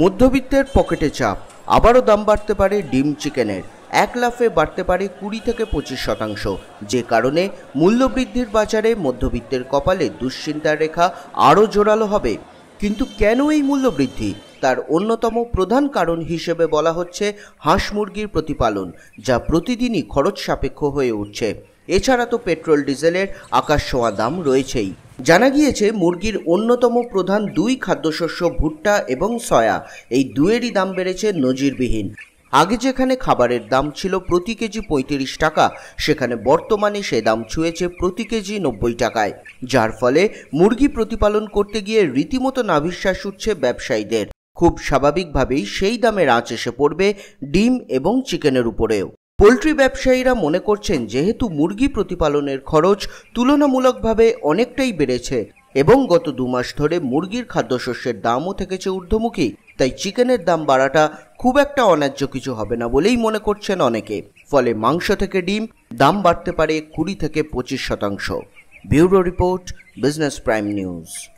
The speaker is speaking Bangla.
মধ্যবিত্তের পকেটে চাপ আবারও দাম বাড়তে পারে ডিম চিকেনের এক লাফে বাড়তে পারে কুড়ি থেকে পঁচিশ শতাংশ যে কারণে মূল্যবৃদ্ধির বাজারে মধ্যবিত্তের কপালে দুশ্চিন্তার রেখা আরও জোরালো হবে কিন্তু কেন এই মূল্যবৃদ্ধি তার অন্যতম প্রধান কারণ হিসেবে বলা হচ্ছে হাঁস মুরগির প্রতিপালন যা প্রতিদিনই খরচ সাপেক্ষ হয়ে উঠছে এছাড়া তো পেট্রোল ডিজেলের আকাশ ছোঁয়া দাম রয়েছেই জানা গিয়েছে মুরগির অন্যতম প্রধান দুই খাদ্যশস্য ভুট্টা এবং সয়া এই দুয়েরই দাম বেড়েছে নজিরবিহীন আগে যেখানে খাবারের দাম ছিল প্রতি কেজি পঁয়ত্রিশ টাকা সেখানে বর্তমানে সে দাম ছুঁয়েছে প্রতি কেজি নব্বই টাকায় যার ফলে মুরগি প্রতিপালন করতে গিয়ে রীতিমতো নাভিশ্বাস উঠছে ব্যবসায়ীদের খুব স্বাভাবিকভাবেই সেই দামের আঁচ এসে পড়বে ডিম এবং চিকেনের উপরেও পোলট্রি ব্যবসায়ীরা মনে করছেন যেহেতু মুরগি প্রতিপালনের খরচ তুলনামূলকভাবে অনেকটাই বেড়েছে এবং গত দু মাস ধরে মুরগির খাদ্যশস্যের দামও থেকেছে ঊর্ধ্বমুখী তাই চিকেনের দাম বাড়াটা খুব একটা অন্যায্য কিছু হবে না বলেই মনে করছেন অনেকে ফলে মাংস থেকে ডিম দাম বাড়তে পারে কুড়ি থেকে পঁচিশ শতাংশ bureau report business prime news